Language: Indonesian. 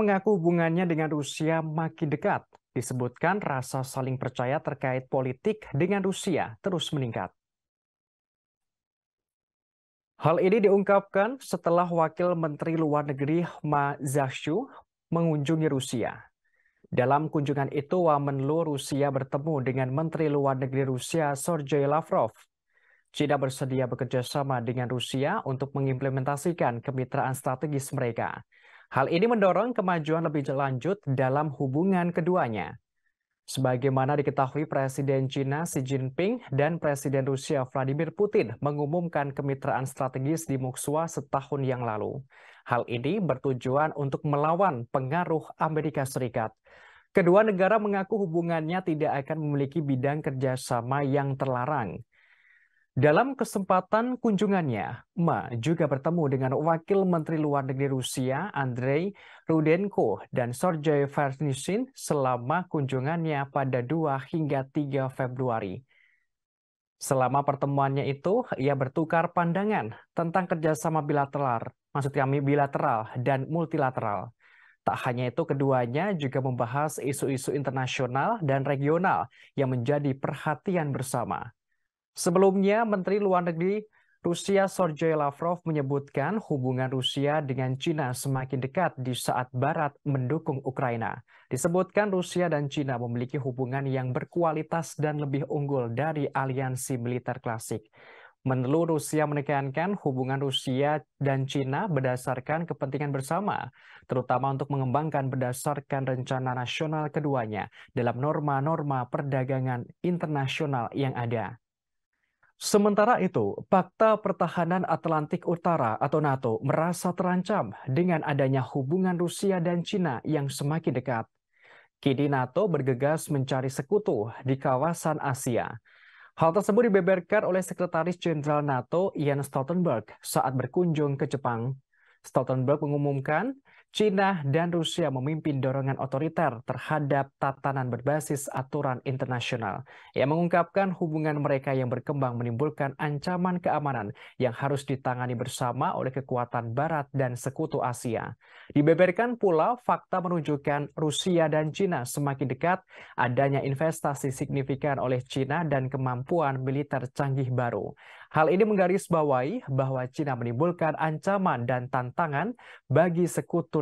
mengaku hubungannya dengan Rusia makin dekat. Disebutkan rasa saling percaya terkait politik dengan Rusia terus meningkat. Hal ini diungkapkan setelah Wakil Menteri Luar Negeri Ma mengunjungi Rusia. Dalam kunjungan itu, Wamenlu Rusia bertemu dengan Menteri Luar Negeri Rusia Sergei Lavrov. China bersedia bekerja sama dengan Rusia untuk mengimplementasikan kemitraan strategis mereka, Hal ini mendorong kemajuan lebih lanjut dalam hubungan keduanya. Sebagaimana diketahui Presiden China Xi Jinping dan Presiden Rusia Vladimir Putin mengumumkan kemitraan strategis di Moskwa setahun yang lalu. Hal ini bertujuan untuk melawan pengaruh Amerika Serikat. Kedua negara mengaku hubungannya tidak akan memiliki bidang kerjasama yang terlarang. Dalam kesempatan kunjungannya, Ma juga bertemu dengan Wakil Menteri Luar Negeri Rusia Andrei Rudenko dan Sergei Vernishin selama kunjungannya pada 2 hingga 3 Februari. Selama pertemuannya itu, ia bertukar pandangan tentang kerjasama bilateral, maksud kami bilateral dan multilateral. Tak hanya itu, keduanya juga membahas isu-isu internasional dan regional yang menjadi perhatian bersama. Sebelumnya, Menteri Luar Negeri Rusia Sergei Lavrov menyebutkan hubungan Rusia dengan Cina semakin dekat di saat Barat mendukung Ukraina. Disebutkan Rusia dan Cina memiliki hubungan yang berkualitas dan lebih unggul dari aliansi militer klasik. Menelu Rusia menekankan hubungan Rusia dan Cina berdasarkan kepentingan bersama, terutama untuk mengembangkan berdasarkan rencana nasional keduanya dalam norma-norma perdagangan internasional yang ada. Sementara itu, Pakta Pertahanan Atlantik Utara atau NATO merasa terancam dengan adanya hubungan Rusia dan Cina yang semakin dekat. Kini NATO bergegas mencari sekutu di kawasan Asia. Hal tersebut dibeberkan oleh Sekretaris Jenderal NATO Ian Stoltenberg saat berkunjung ke Jepang. Stoltenberg mengumumkan Cina dan Rusia memimpin dorongan otoriter terhadap tatanan berbasis aturan internasional. Ia mengungkapkan hubungan mereka yang berkembang menimbulkan ancaman keamanan yang harus ditangani bersama oleh kekuatan Barat dan sekutu Asia. Dibeberkan pula fakta menunjukkan Rusia dan Cina semakin dekat adanya investasi signifikan oleh Cina dan kemampuan militer canggih baru. Hal ini menggarisbawahi bahwa Cina menimbulkan ancaman dan tantangan bagi sekutu